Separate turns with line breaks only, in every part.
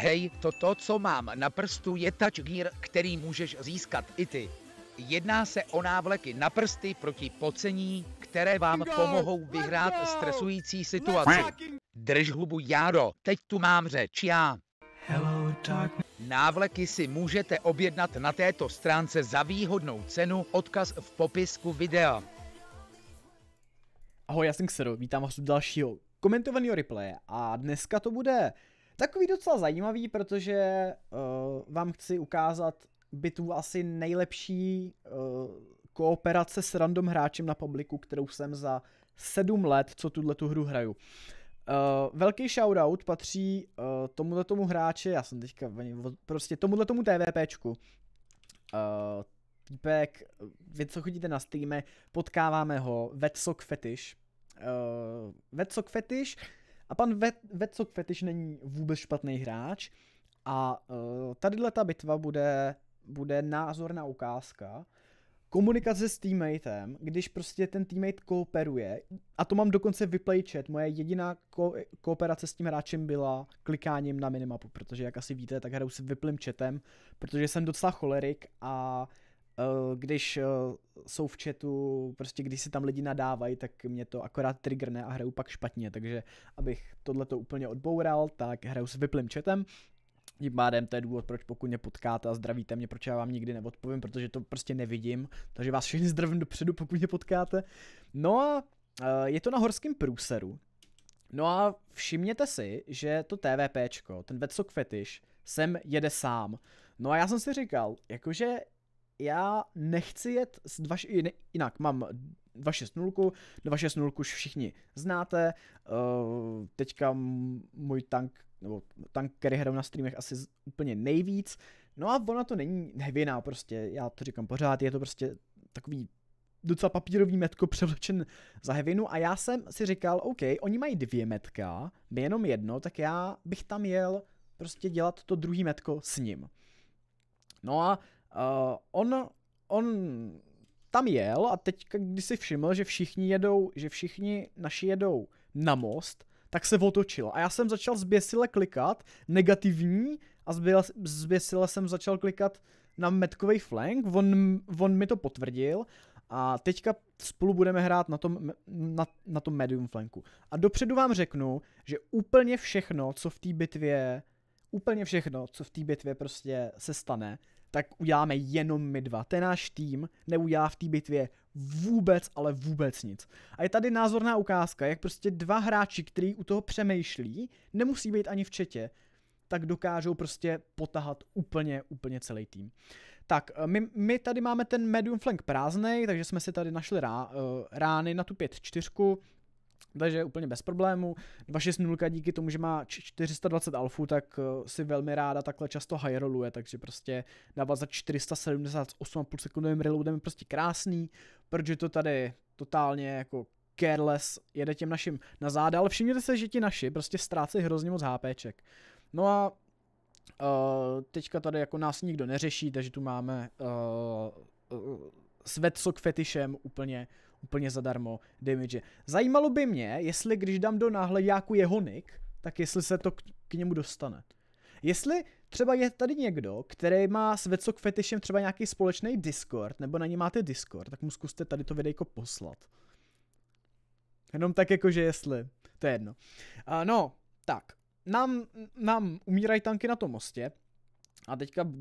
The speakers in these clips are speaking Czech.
hej, to to, co mám na prstu, je touch gear, který můžeš získat i ty. Jedná se o návleky na prsty proti pocení, které vám pomohou vyhrát stresující situaci. Drž hubu, jaro. teď tu mám řeč já. Hello, Návleky si můžete objednat na této stránce za výhodnou cenu, odkaz v popisku videa. Ahoj, já jsem Xero, vítám vás u dalšího komentovaného replaye a dneska to bude takový docela zajímavý, protože uh, vám chci ukázat tu asi nejlepší uh, kooperace s random hráčem na publiku, kterou jsem za sedm let, co tuhle tu hru hraju. Uh, velký shoutout patří uh, tomuhle tomu hráči, já jsem teďka prostě tomuhle tomu TVPčku. Uh, týpek, vy co chodíte na streame, potkáváme ho, Vetsok Fetish. Uh, Vetsok Fetish a pan Vetcok Fetiš není vůbec špatný hráč a uh, tadyhle ta bitva bude, bude názorná ukázka, komunikace s teammatem, když prostě ten teammate kooperuje, a to mám dokonce vyplejčet, moje jediná ko- kooperace s tím hráčem byla klikáním na minimapu, protože jak asi víte, tak hraju s vyplým chatem, protože jsem docela cholerik a uh, Eh, když eh, jsou v chatu, prostě když se tam lidi nadávají, tak mě to akorát triggerne a hraju pak špatně, takže abych to úplně odboural, tak hraju s vyplým chatem, tím pádem to je důvod, proč pokud mě potkáte a zdravíte mě, proč já vám nikdy neodpovím, protože to prostě nevidím, takže vás všechny zdravím dopředu, pokud mě potkáte. No a eh, je to na horském průseru. No a všimněte si, že to TVPčko, ten Vetsock Fetish, sem jede sám. No a já jsem si říkal, jakože já nechci jet s 2, jinak mám 260, 260 už všichni znáte, uh, teďka můj tank, nebo tank, který hraju na streamech asi z, úplně nejvíc, no a ona to není nevinná prostě, já to říkám pořád, je to prostě takový docela papírový metko převlečen za hevinu a já jsem si říkal, OK, oni mají dvě metka, my jenom jedno, tak já bych tam jel prostě dělat to druhý metko s ním. No a Uh, on, on tam jel a teď, když si všiml, že všichni jedou, že všichni naši jedou na most, tak se otočil. A já jsem začal zběsile klikat negativní a zběsile jsem začal klikat na metkový flank, on, on mi to potvrdil a teďka spolu budeme hrát na tom, na, na tom medium flanku. A dopředu vám řeknu, že úplně všechno, co v té bitvě, úplně všechno, co v té bitvě prostě se stane, tak uděláme jenom my dva. Ten náš tým neudělá v té bitvě vůbec, ale vůbec nic. A je tady názorná ukázka, jak prostě dva hráči, kteří u toho přemýšlí, nemusí být ani v četě, tak dokážou prostě potahat úplně, úplně celý tým. Tak, eh, my, my tady máme ten medium flank prázdnej, takže jsme si tady našli rá, eh, rány na tu 5-4, takže úplně bez problému. 260 díky tomu, že má 420 alfů, tak eh, si velmi ráda takhle často high rolluje, takže prostě dávat za 478,5 sekundovým reloadem je prostě krásný, protože to tady totálně jako careless jede těm našim na záda, ale všimněte se, že ti naši prostě ztrácejí hrozně moc HPček. No a uh, teďka tady jako nás nikdo neřeší, takže tu máme uh, uh, svet fetišem úplně uh, úplně zadarmo damage. Zajímalo by mě, jestli když dám do náhledáku jeho nick, tak jestli se to k, k němu dostane. Jestli třeba je tady někdo, který má s Vecok Fetishem třeba nějaký společný Discord, nebo na ně máte Discord, tak mu zkuste tady to videjko poslat. Jenom tak jako že jestli, to je jedno. Uh, no, tak, nám, nám umírají tanky na tom mostě, a teďka uh,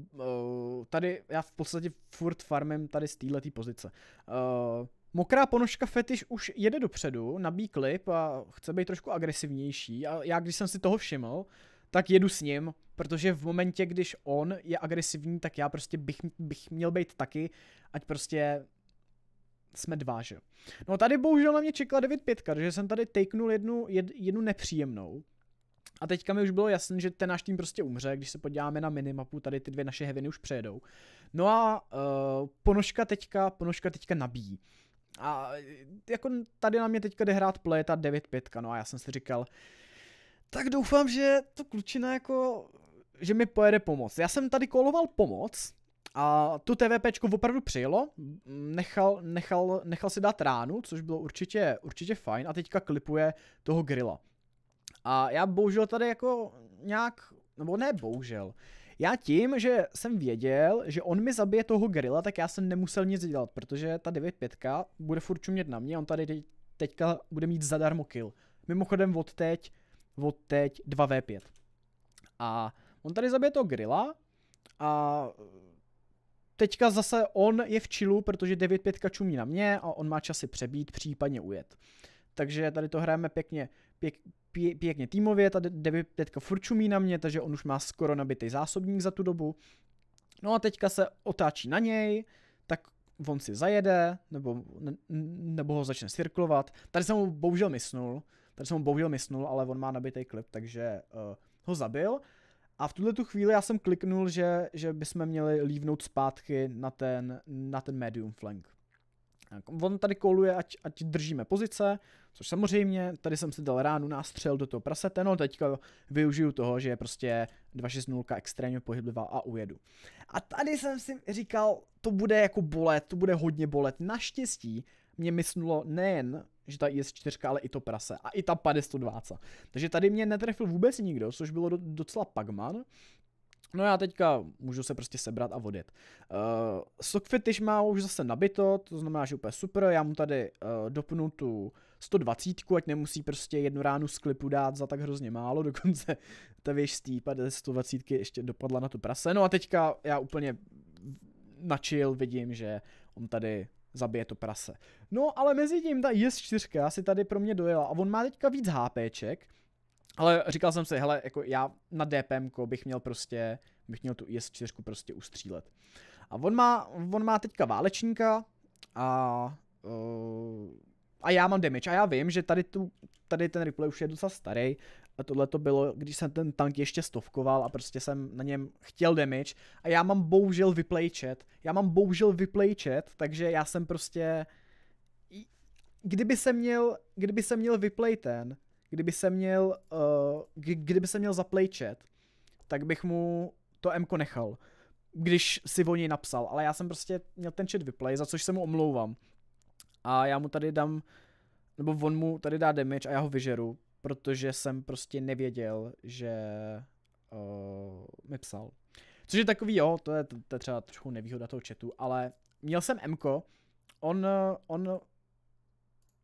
tady, já v podstatě furt farmem tady z této pozice. Uh, Mokrá ponožka fetiš už jede dopředu, nabí klip a chce být trošku agresivnější a já když jsem si toho všiml, tak jedu s ním, protože v momentě, když on je agresivní, tak já prostě bych, bych měl být taky, ať prostě jsme dva, že? No tady bohužel na mě čekla 9.5, že jsem tady takenul jednu, jed, jednu nepříjemnou. A teďka mi už bylo jasné, že ten náš tým prostě umře, když se podíváme na minimapu, tady ty dvě naše heviny už přejedou. No a uh, ponožka teďka, ponožka teďka nabíjí. A jako tady na mě teďka jde hrát play, ta 9-5, no a já jsem si říkal, tak doufám, že to klučina jako, že mi pojede pomoc. Já jsem tady koloval pomoc, a tu TVPčku opravdu přijelo, nechal, nechal, nechal si dát ránu, což bylo určitě, určitě fajn a teďka klipuje toho grilla. A já bohužel tady jako nějak, nebo ne bohužel, já tím, že jsem věděl, že on mi zabije toho grilla, tak já jsem nemusel nic dělat, protože ta 9.5 bude furt čumět na mě, on tady teďka bude mít zadarmo kill. Mimochodem od teď, od teď 2v5. A on tady zabije toho grilla a teďka zase on je v čilu, protože 9.5 čumí na mě a on má časy přebít, případně ujet takže tady to hrajeme pěkně, pěk, pě, pěkně týmově, tady Devi teďka furt čumí na mě, takže on už má skoro nabitý zásobník za tu dobu. No a teďka se otáčí na něj, tak on si zajede, nebo, ne, nebo ho začne cirklovat. Tady jsem mu bohužel mysnul, tady jsem mu bohužel mysnul, ale on má nabitý klip, takže uh, ho zabil. A v tuhle tu chvíli já jsem kliknul, že, že bychom měli lívnout zpátky na ten, na ten medium flank. On tady koluje, ať, ať držíme pozice, což samozřejmě, tady jsem si dal ránu nástřel do toho prasete, no teďka využiju toho, že je prostě 260 extrémně pohyblivá a ujedu. A tady jsem si říkal, to bude jako bolet, to bude hodně bolet. Naštěstí mě myslelo nejen, že ta IS-4, ale i to prase a i ta 520. Takže tady mě netrefil vůbec nikdo, což bylo docela pagman. No já teďka můžu se prostě sebrat a odjet. Uh, eh, Sockfetish má už zase nabito, to znamená, že úplně super, já mu tady uh, dopnu tu 120, ať nemusí prostě jednu ránu z klipu dát za tak hrozně málo, dokonce ta věž z 120 ještě dopadla na tu prase. No a teďka já úplně na chill vidím, že on tady zabije to prase. No ale mezi tím ta IS4 Asi tady pro mě dojela a on má teďka víc HPček, ale říkal jsem si, hele, jako já na DPM bych měl prostě, bych měl tu IS-4 prostě ustřílet. A on má, on má teďka válečníka a, uh, a já mám damage a já vím, že tady, tu, tady ten replay už je docela starý a tohle to bylo, když jsem ten tank ještě stovkoval a prostě jsem na něm chtěl damage a já mám bohužel chat, já mám bohužel chat, takže já jsem prostě, kdyby se měl, kdyby se měl vyplay ten, kdyby se měl, uh, kdyby se měl zaplejčet, tak bych mu to Mko nechal, když si o něj napsal, ale já jsem prostě měl ten chat vyplay, za což se mu omlouvám. A já mu tady dám, nebo on mu tady dá damage a já ho vyžeru, protože jsem prostě nevěděl, že uh, mi psal. Což je takový, jo, to je, to je třeba trochu nevýhoda toho chatu, ale měl jsem Mko, on, on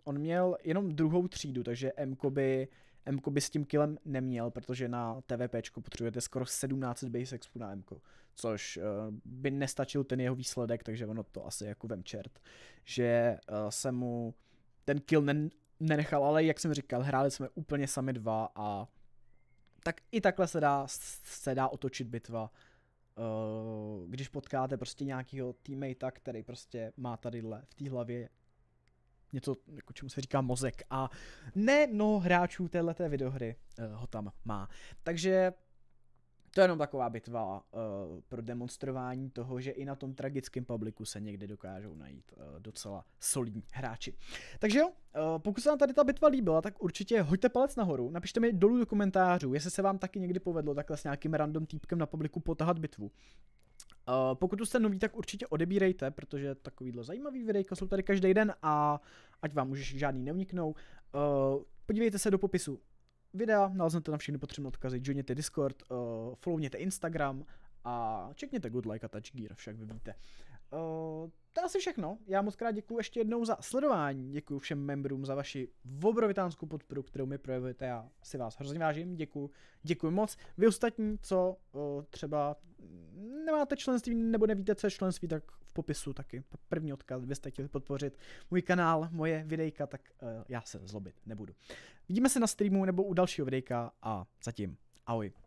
on měl jenom druhou třídu, takže Mko by, Mko by s tím killem neměl, protože na TVP potřebujete skoro 17 base expu na Mko, což uh, by nestačil ten jeho výsledek, takže ono to asi jako vem čert, že uh, se mu ten kill nen, nenechal, ale jak jsem říkal, hráli jsme úplně sami dva a tak i takhle se dá, se dá otočit bitva, eh, když potkáte prostě nějakýho teammatea, který prostě má tadyhle v té hlavě něco, jako čemu se říká mozek. A ne no hráčů téhleté videohry uh, ho tam má. Takže to je jenom taková bitva uh, pro demonstrování toho, že i na tom tragickém publiku se někdy dokážou najít uh, docela solidní hráči. Takže jo, uh, pokud se vám tady ta bitva líbila, tak určitě hoďte palec nahoru, napište mi dolů do komentářů, jestli se vám taky někdy povedlo takhle s nějakým random týpkem na publiku potahat bitvu. Uh, pokud jste nový, tak určitě odebírejte, protože takovýhle zajímavý videjka jsou tady každý den a ať vám už žádný neuniknou. Uh, podívejte se do popisu videa, naleznete tam všechny potřebné odkazy, joiněte Discord, uh, followněte Instagram a čekněte good like a touch gear, však vy víte. Uh, to je asi všechno. Já moc krát děkuji ještě jednou za sledování. Děkuji všem membrům za vaši obrovitánskou podporu, kterou mi projevujete. Já si vás hrozně vážím. Děkuji. Děkuji moc. Vy ostatní, co uh, třeba nemáte členství nebo nevíte, co je členství, tak v popisu taky první odkaz, kdybyste chtěli podpořit můj kanál, moje videjka, tak uh, já se zlobit nebudu. Vidíme se na streamu nebo u dalšího videjka a zatím ahoj.